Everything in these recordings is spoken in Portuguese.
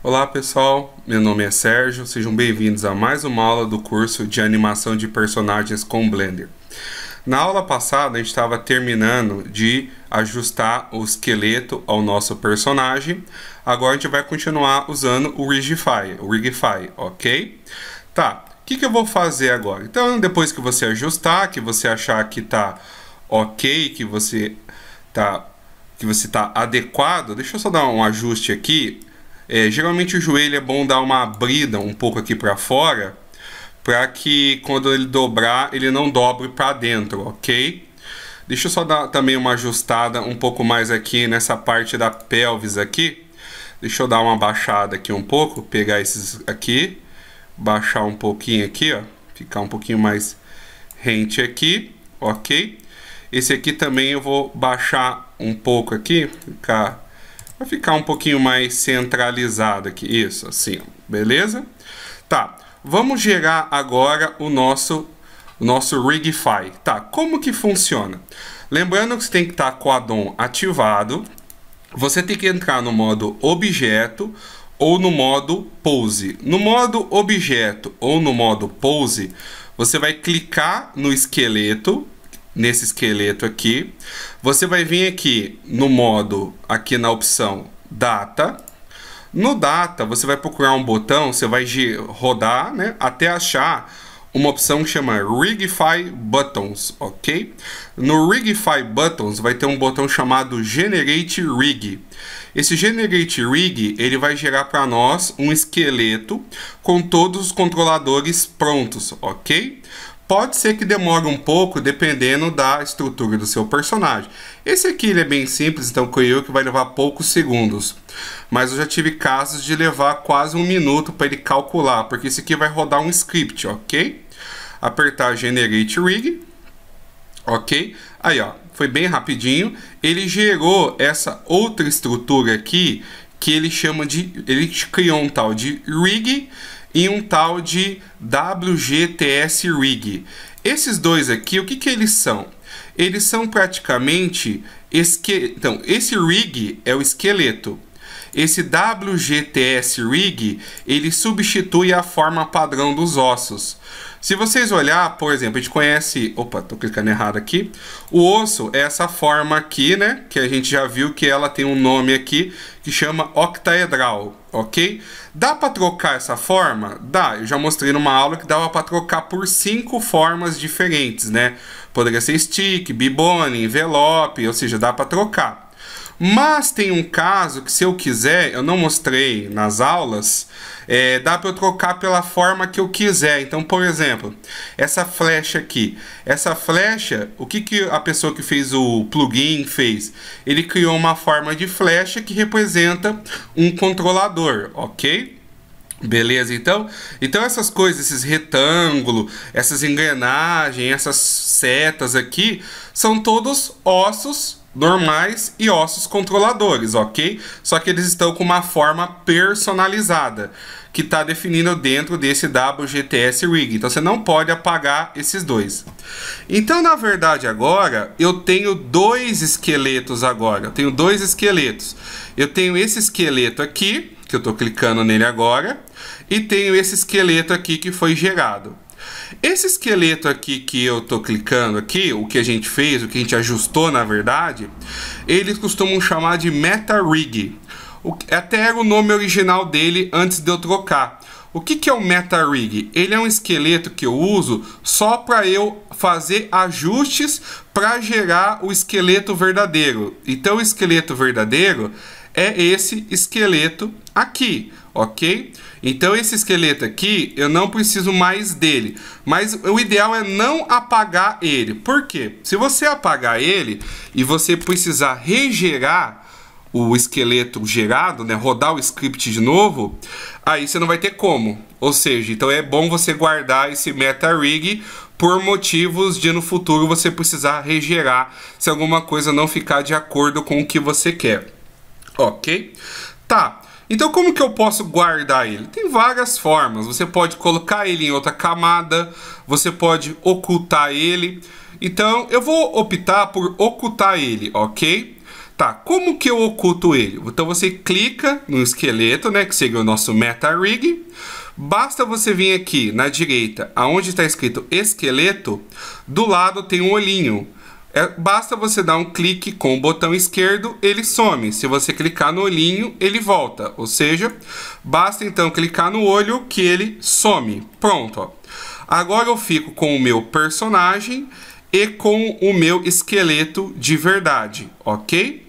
Olá pessoal, meu nome é Sérgio, sejam bem-vindos a mais uma aula do curso de animação de personagens com Blender. Na aula passada a gente estava terminando de ajustar o esqueleto ao nosso personagem, agora a gente vai continuar usando o Rigify, o Rigify, ok? Tá, o que, que eu vou fazer agora? Então depois que você ajustar, que você achar que está ok, que você tá que você está adequado, deixa eu só dar um ajuste aqui é, geralmente o joelho é bom dar uma abrida um pouco aqui para fora, para que quando ele dobrar, ele não dobre para dentro, ok? Deixa eu só dar também uma ajustada um pouco mais aqui nessa parte da pelvis aqui. Deixa eu dar uma baixada aqui um pouco, pegar esses aqui, baixar um pouquinho aqui, ó, ficar um pouquinho mais rente aqui, ok? Esse aqui também eu vou baixar um pouco aqui, ficar Vai ficar um pouquinho mais centralizado aqui. Isso, assim, beleza? Tá, vamos gerar agora o nosso, o nosso Rigify. Tá, como que funciona? Lembrando que você tem que estar com o addon ativado. Você tem que entrar no modo objeto ou no modo pose. No modo objeto ou no modo pose, você vai clicar no esqueleto nesse esqueleto aqui. Você vai vir aqui no modo, aqui na opção Data. No Data, você vai procurar um botão, você vai rodar né, até achar uma opção que chama Rigify Buttons, ok? No Rigify Buttons vai ter um botão chamado Generate Rig. Esse Generate Rig ele vai gerar para nós um esqueleto com todos os controladores prontos, ok? Pode ser que demore um pouco, dependendo da estrutura do seu personagem. Esse aqui ele é bem simples, então creio que vai levar poucos segundos. Mas eu já tive casos de levar quase um minuto para ele calcular, porque esse aqui vai rodar um script, ok? Apertar Generate Rig, ok? Aí, ó, foi bem rapidinho. Ele gerou essa outra estrutura aqui, que ele chama de. Ele criou um tal de rig e um tal de WGTS rig. Esses dois aqui, o que, que eles são? Eles são praticamente. Esque... Então, esse rig é o esqueleto. Esse WGTS rig, ele substitui a forma padrão dos ossos. Se vocês olhar, por exemplo, a gente conhece, opa, tô clicando errado aqui. O osso é essa forma aqui, né, que a gente já viu que ela tem um nome aqui que chama octaedral, OK? Dá para trocar essa forma? Dá. Eu já mostrei numa aula que dava para trocar por cinco formas diferentes, né? Poderia ser stick, bibone, envelope, ou seja, dá para trocar. Mas tem um caso que, se eu quiser, eu não mostrei nas aulas, é, dá para eu trocar pela forma que eu quiser. Então, por exemplo, essa flecha aqui. Essa flecha, o que, que a pessoa que fez o plugin fez? Ele criou uma forma de flecha que representa um controlador, ok? Beleza, então? Então essas coisas, esses retângulos, essas engrenagens, essas setas aqui, são todos ossos normais e ossos controladores, ok? Só que eles estão com uma forma personalizada, que está definida dentro desse WGTS Rig. Então você não pode apagar esses dois. Então, na verdade, agora eu tenho dois esqueletos agora. Eu tenho dois esqueletos. Eu tenho esse esqueleto aqui, que eu estou clicando nele agora, e tenho esse esqueleto aqui que foi gerado. Esse esqueleto aqui que eu tô clicando aqui, o que a gente fez, o que a gente ajustou na verdade, eles costumam chamar de Meta Rig. O, até era o nome original dele antes de eu trocar. O que, que é o Meta Rig? Ele é um esqueleto que eu uso só para eu fazer ajustes para gerar o esqueleto verdadeiro. Então o esqueleto verdadeiro é esse esqueleto aqui ok? Então esse esqueleto aqui, eu não preciso mais dele, mas o ideal é não apagar ele. Por quê? Se você apagar ele e você precisar regerar o esqueleto gerado, né, rodar o script de novo, aí você não vai ter como. Ou seja, então é bom você guardar esse meta rig por motivos de no futuro você precisar regerar se alguma coisa não ficar de acordo com o que você quer. OK? Tá. Então como que eu posso guardar ele? Tem várias formas. Você pode colocar ele em outra camada, você pode ocultar ele. Então eu vou optar por ocultar ele, ok? Tá, como que eu oculto ele? Então você clica no esqueleto, né, que seria o nosso meta rig. Basta você vir aqui na direita, aonde está escrito esqueleto, do lado tem um olhinho. É, basta você dar um clique com o botão esquerdo, ele some. Se você clicar no olhinho, ele volta. Ou seja, basta então clicar no olho que ele some. Pronto. Ó. Agora eu fico com o meu personagem e com o meu esqueleto de verdade, ok?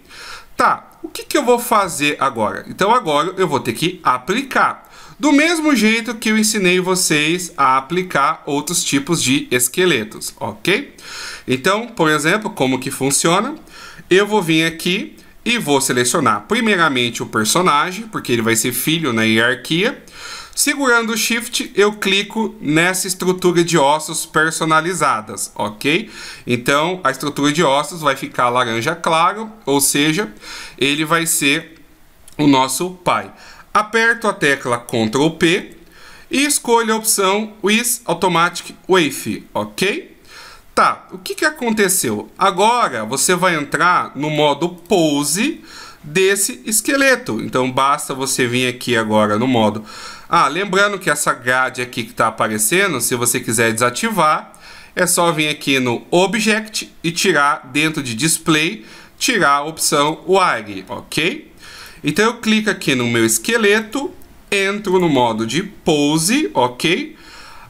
Tá, o que, que eu vou fazer agora? Então agora eu vou ter que aplicar. Do mesmo jeito que eu ensinei vocês a aplicar outros tipos de esqueletos, ok? Então, por exemplo, como que funciona? Eu vou vir aqui e vou selecionar primeiramente o personagem, porque ele vai ser filho na hierarquia. Segurando o Shift, eu clico nessa estrutura de ossos personalizadas, ok? Então, a estrutura de ossos vai ficar laranja claro, ou seja, ele vai ser o nosso pai. Aperto a tecla Ctrl P e escolho a opção With Automatic Wave, ok? Tá, o que, que aconteceu? Agora você vai entrar no modo Pose desse esqueleto. Então basta você vir aqui agora no modo ah, lembrando que essa grade aqui que está aparecendo, se você quiser desativar, é só vir aqui no Object e tirar dentro de Display, tirar a opção Wire, ok? Então eu clico aqui no meu esqueleto, entro no modo de Pose, ok?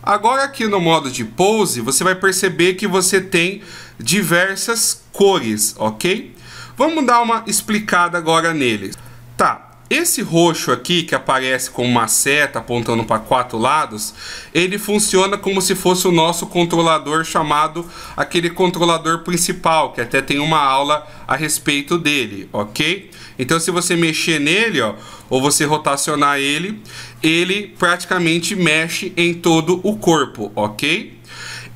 Agora aqui no modo de Pose, você vai perceber que você tem diversas cores, ok? Vamos dar uma explicada agora neles. Tá, esse roxo aqui, que aparece com uma seta apontando para quatro lados, ele funciona como se fosse o nosso controlador chamado aquele controlador principal, que até tem uma aula a respeito dele, ok? Então se você mexer nele, ó, ou você rotacionar ele, ele praticamente mexe em todo o corpo, ok?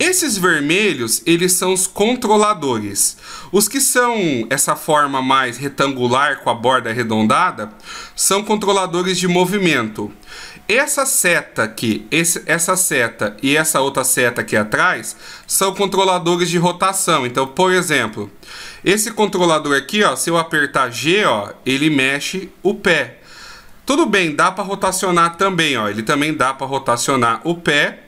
Esses vermelhos, eles são os controladores. Os que são essa forma mais retangular com a borda arredondada, são controladores de movimento. Essa seta aqui, esse, essa seta e essa outra seta aqui atrás, são controladores de rotação. Então, por exemplo, esse controlador aqui, ó, se eu apertar G, ó, ele mexe o pé. Tudo bem, dá para rotacionar também, ó. Ele também dá para rotacionar o pé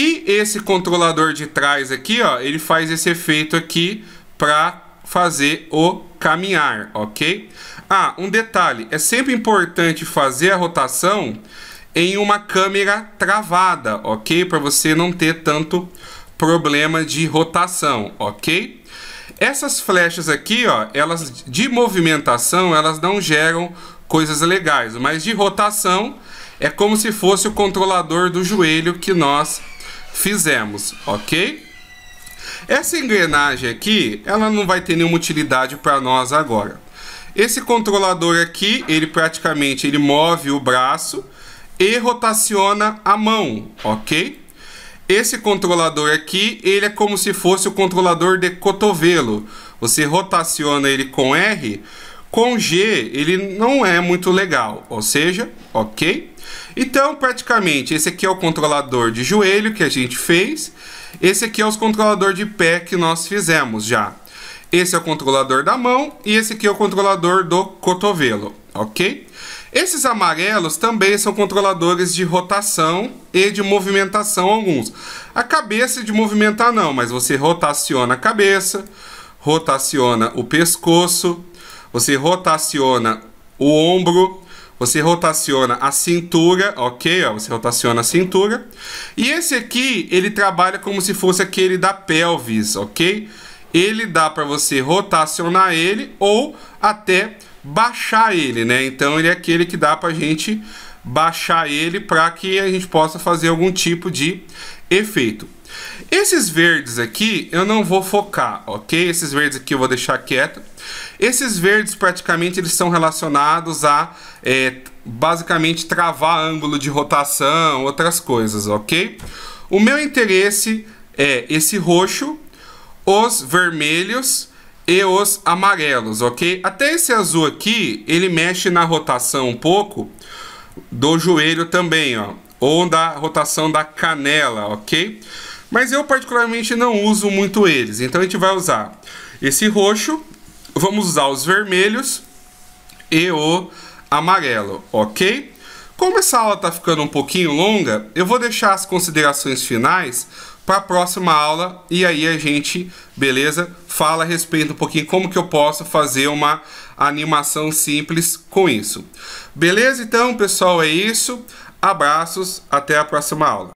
e esse controlador de trás aqui, ó, ele faz esse efeito aqui para fazer o caminhar, ok? Ah, um detalhe, é sempre importante fazer a rotação em uma câmera travada, ok? Para você não ter tanto problema de rotação, ok? Essas flechas aqui, ó, elas de movimentação, elas não geram coisas legais, mas de rotação é como se fosse o controlador do joelho que nós fizemos, ok? Essa engrenagem aqui, ela não vai ter nenhuma utilidade para nós agora. Esse controlador aqui, ele praticamente ele move o braço e rotaciona a mão, ok? Esse controlador aqui, ele é como se fosse o controlador de cotovelo. Você rotaciona ele com R, com G ele não é muito legal, ou seja, ok? Então, praticamente, esse aqui é o controlador de joelho que a gente fez. Esse aqui é os controlador de pé que nós fizemos já. Esse é o controlador da mão e esse aqui é o controlador do cotovelo, ok? Esses amarelos também são controladores de rotação e de movimentação alguns. A cabeça é de movimentar não, mas você rotaciona a cabeça, rotaciona o pescoço, você rotaciona o ombro, você rotaciona a cintura, ok? Ó, você rotaciona a cintura. E esse aqui, ele trabalha como se fosse aquele da pelvis, ok? Ele dá para você rotacionar ele ou até baixar ele, né? Então ele é aquele que dá para a gente baixar ele para que a gente possa fazer algum tipo de efeito. Esses verdes aqui eu não vou focar, ok? Esses verdes aqui eu vou deixar quieto. Esses verdes praticamente eles são relacionados a é, basicamente travar ângulo de rotação, outras coisas, ok? O meu interesse é esse roxo, os vermelhos e os amarelos, ok? Até esse azul aqui, ele mexe na rotação um pouco do joelho também, ó. Ou da rotação da canela, ok? Mas eu particularmente não uso muito eles. Então a gente vai usar esse roxo, vamos usar os vermelhos e o amarelo, ok? Como essa aula está ficando um pouquinho longa, eu vou deixar as considerações finais para a próxima aula e aí a gente, beleza, fala a respeito um pouquinho como que eu posso fazer uma animação simples com isso. Beleza? Então, pessoal, é isso. Abraços, até a próxima aula.